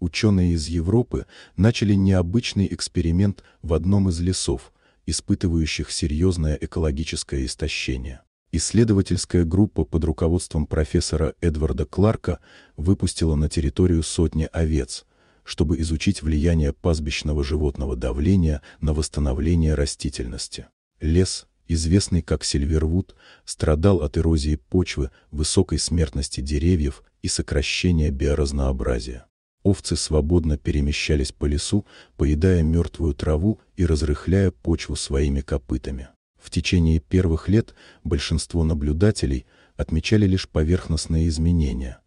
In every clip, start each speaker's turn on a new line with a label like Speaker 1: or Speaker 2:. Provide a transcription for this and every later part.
Speaker 1: Ученые из Европы начали необычный эксперимент в одном из лесов, испытывающих серьезное экологическое истощение. Исследовательская группа под руководством профессора Эдварда Кларка выпустила на территорию сотни овец, чтобы изучить влияние пастбищного животного давления на восстановление растительности. Лес, известный как Сильвервуд, страдал от эрозии почвы, высокой смертности деревьев и сокращения биоразнообразия овцы свободно перемещались по лесу, поедая мертвую траву и разрыхляя почву своими копытами. В течение первых лет большинство наблюдателей отмечали лишь поверхностные изменения.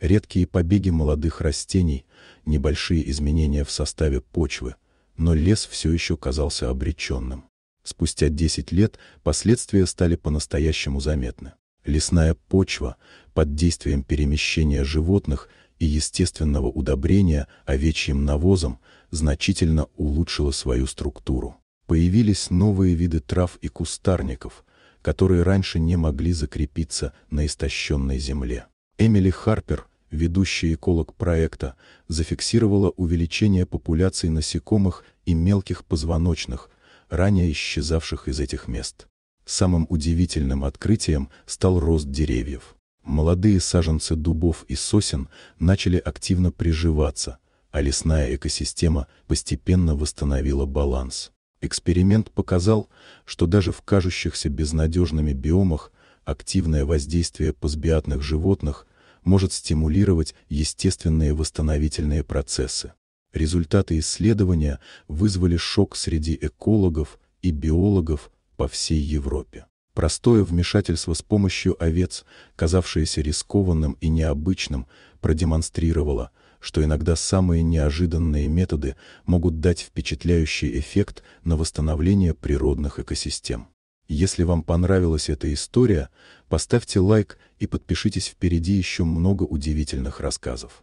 Speaker 1: Редкие побеги молодых растений, небольшие изменения в составе почвы, но лес все еще казался обреченным. Спустя 10 лет последствия стали по-настоящему заметны. Лесная почва под действием перемещения животных – и естественного удобрения овечьим навозом значительно улучшила свою структуру. Появились новые виды трав и кустарников, которые раньше не могли закрепиться на истощенной земле. Эмили Харпер, ведущий эколог проекта, зафиксировала увеличение популяции насекомых и мелких позвоночных, ранее исчезавших из этих мест. Самым удивительным открытием стал рост деревьев. Молодые саженцы дубов и сосен начали активно приживаться, а лесная экосистема постепенно восстановила баланс. Эксперимент показал, что даже в кажущихся безнадежными биомах активное воздействие пасбиатных животных может стимулировать естественные восстановительные процессы. Результаты исследования вызвали шок среди экологов и биологов по всей Европе. Простое вмешательство с помощью овец, казавшееся рискованным и необычным, продемонстрировало, что иногда самые неожиданные методы могут дать впечатляющий эффект на восстановление природных экосистем. Если вам понравилась эта история, поставьте лайк и подпишитесь, впереди еще много удивительных рассказов.